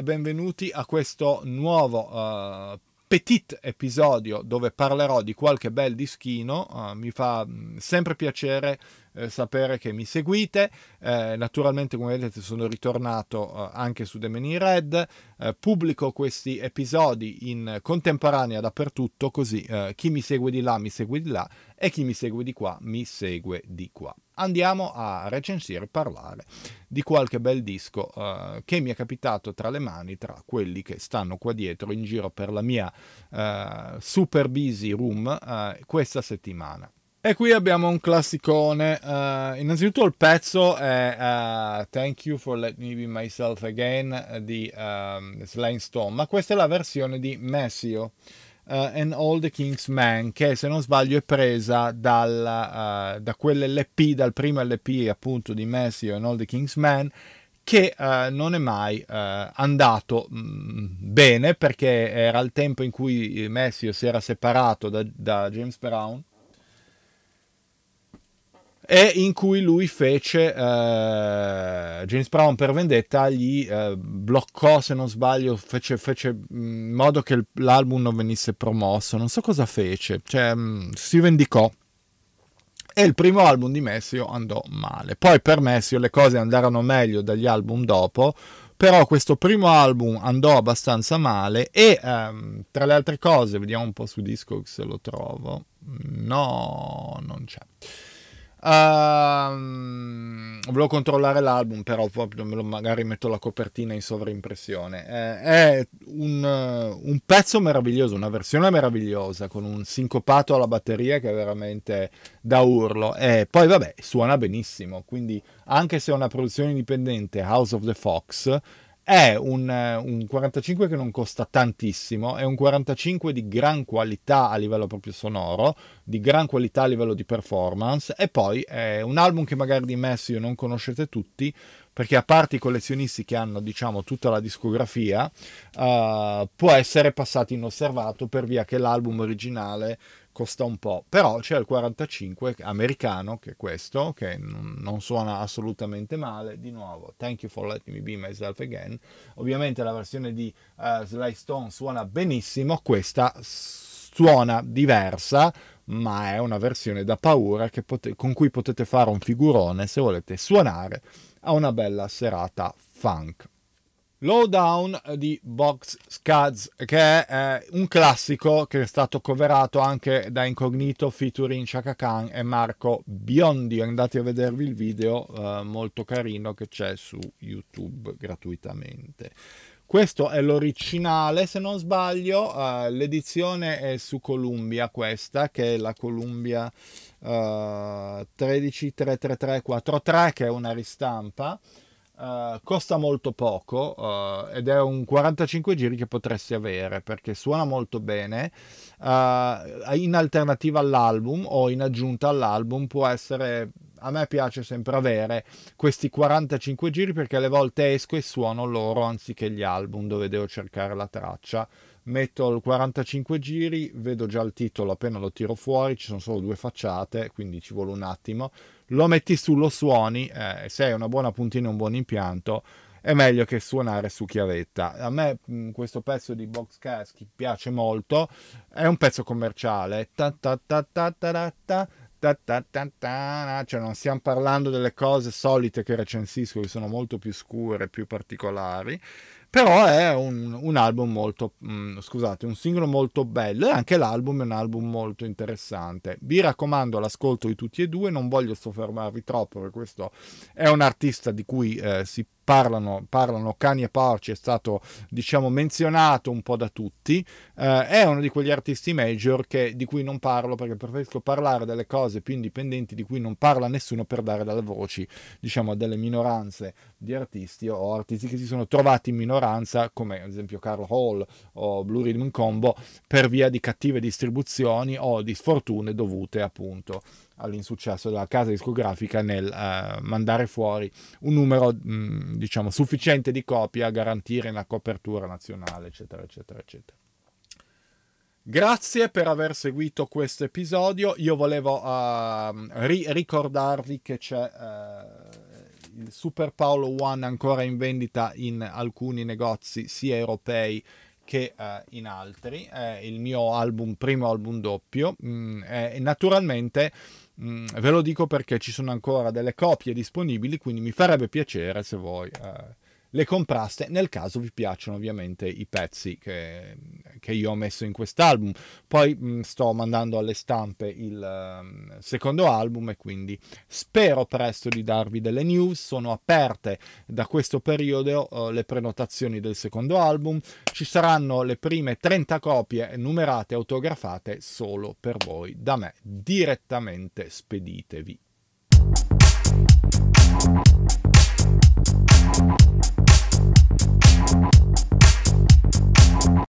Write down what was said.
e benvenuti a questo nuovo uh, petit episodio dove parlerò di qualche bel dischino. Uh, mi fa mm, sempre piacere eh, sapere che mi seguite. Eh, naturalmente, come vedete, sono ritornato eh, anche su The Many Red. Eh, pubblico questi episodi in contemporanea dappertutto, così eh, chi mi segue di là mi segue di là e chi mi segue di qua mi segue di qua. Andiamo a recensire e parlare di qualche bel disco eh, che mi è capitato tra le mani, tra quelli che stanno qua dietro in giro per la mia eh, super busy room eh, questa settimana. E qui abbiamo un classicone. Uh, innanzitutto il pezzo è uh, Thank You for Let Me Be Myself Again di um, Slane Stone, ma questa è la versione di Messio uh, eh, and All the King's Man, che se non sbaglio è presa dal, da quell'LP, dal primo LP appunto di Messio and All the King's Man, che uh, non è mai uh, andato mh, mm, bene perché era il tempo in cui Messio si era separato da, da James Brown e in cui lui fece eh, James Brown per vendetta, gli eh, bloccò se non sbaglio, fece, fece in mm, modo che l'album non venisse promosso, non so cosa fece, cioè, mm, si vendicò e il primo album di Messio andò male. Poi per Messio le cose andarono meglio dagli album dopo, però questo primo album andò abbastanza male e ehm, tra le altre cose, vediamo un po' su Discogs se lo trovo, no, non c'è. Uh, volevo controllare l'album, però magari metto la copertina in sovrimpressione. Eh, è un, un, pezzo meraviglioso, una versione meravigliosa con un sincopato alla batteria che è veramente da urlo. E poi, vabbè, suona benissimo. Quindi, anche se è una produzione indipendente, House of the Fox è un, eh, un, 45 che non costa tantissimo, è un 45 di gran qualità a livello proprio sonoro, di gran qualità a livello di performance e poi è un album che magari di Messio non conoscete tutti perché a parte i collezionisti che hanno diciamo tutta la discografia uh, può essere passato inosservato per via che l'album originale costa un po', però c'è il 45 americano, che è questo, che non suona assolutamente male, di nuovo, thank you for letting me be myself again, ovviamente la versione di uh, eh, Sly Stone suona benissimo, questa suona diversa, ma è una versione da paura pot- con cui potete fare un figurone se volete suonare a una bella serata funk. Lowdown di Box Scuds, che è un classico che è stato coverato anche da Incognito featuring Chaka Khan e Marco Biondi. Andate a vedervi il video eh, molto carino che c'è su YouTube gratuitamente. Questo è l'originale, se non sbaglio, eh, l'edizione è su Columbia questa, che è la Columbia eh, 13.33343, che è una ristampa. Eh, costa molto poco uh, ed è un 45 giri che potresti avere perché suona molto bene. Uh, in alternativa all'album o in aggiunta all'album può essere. A me piace sempre avere questi 45 giri perché alle volte esco e suono loro anziché gli album dove devo cercare la traccia metto il 45 giri, vedo già il titolo appena lo tiro fuori, ci sono solo due facciate, quindi ci vuole un attimo, lo metti su, lo suoni, eh, se hai una buona puntina e un buon impianto, è meglio che suonare su chiavetta. A me mh, mm, questo pezzo di Box Caschi piace molto, è un pezzo commerciale, ta ta ta ta ta ta, ta cioè non stiamo parlando delle cose solite che recensisco che sono molto più scure, più particolari però è un, un album molto, mh, mm, scusate, un singolo molto bello e anche l'album è un album molto interessante. Vi raccomando l'ascolto di tutti e due, non voglio soffermarvi troppo perché questo è un artista di cui eh, si parlano, parlano cani e porci, è stato diciamo menzionato un po' da tutti, eh, è uno di quegli artisti major che, di cui non parlo perché preferisco parlare delle cose più indipendenti di cui non parla nessuno per dare dalle voci diciamo a delle minoranze di artisti o artisti che si sono trovati in minoranza minoranza, come ad esempio Carl Hall o Blue Rhythm Combo, per via di cattive distribuzioni o di sfortune dovute appunto all'insuccesso della casa discografica nel uh, mandare fuori un numero mh, mm, diciamo sufficiente di copie a garantire una copertura nazionale eccetera eccetera eccetera Grazie per aver seguito questo episodio. Io volevo uh, ri- ricordarvi che c'è eh, Super Paolo One ancora in vendita in alcuni negozi sia europei che eh, in altri, eh, il mio album, primo album doppio, mm, eh, naturalmente mm, ve lo dico perché ci sono ancora delle copie disponibili, quindi mi farebbe piacere se voi... Eh, le compraste nel caso vi piacciono ovviamente i pezzi che, che io ho messo in quest'album poi mh, mm, sto mandando alle stampe il um, secondo album e quindi spero presto di darvi delle news sono aperte da questo periodo uh, le prenotazioni del secondo album ci saranno le prime 30 copie numerate autografate solo per voi da me direttamente speditevi